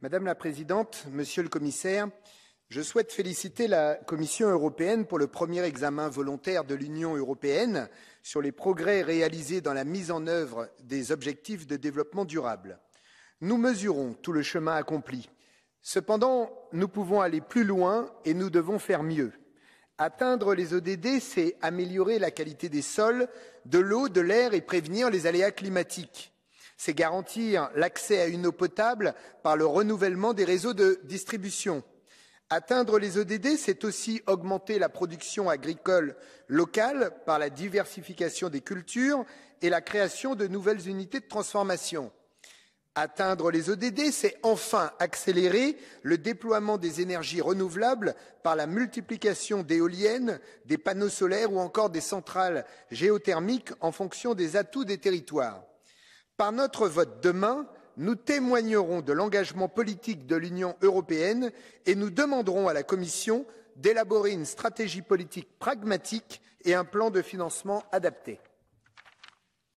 Madame la présidente, monsieur le commissaire, je souhaite féliciter la Commission européenne pour le premier examen volontaire de l'Union européenne sur les progrès réalisés dans la mise en œuvre des objectifs de développement durable. Nous mesurons tout le chemin accompli. Cependant, nous pouvons aller plus loin et nous devons faire mieux. Atteindre les ODD, c'est améliorer la qualité des sols, de l'eau, de l'air et prévenir les aléas climatiques c'est garantir l'accès à une eau potable par le renouvellement des réseaux de distribution. Atteindre les ODD, c'est aussi augmenter la production agricole locale par la diversification des cultures et la création de nouvelles unités de transformation. Atteindre les ODD, c'est enfin accélérer le déploiement des énergies renouvelables par la multiplication d'éoliennes, des panneaux solaires ou encore des centrales géothermiques en fonction des atouts des territoires. Par notre vote demain, nous témoignerons de l'engagement politique de l'Union européenne et nous demanderons à la Commission d'élaborer une stratégie politique pragmatique et un plan de financement adapté.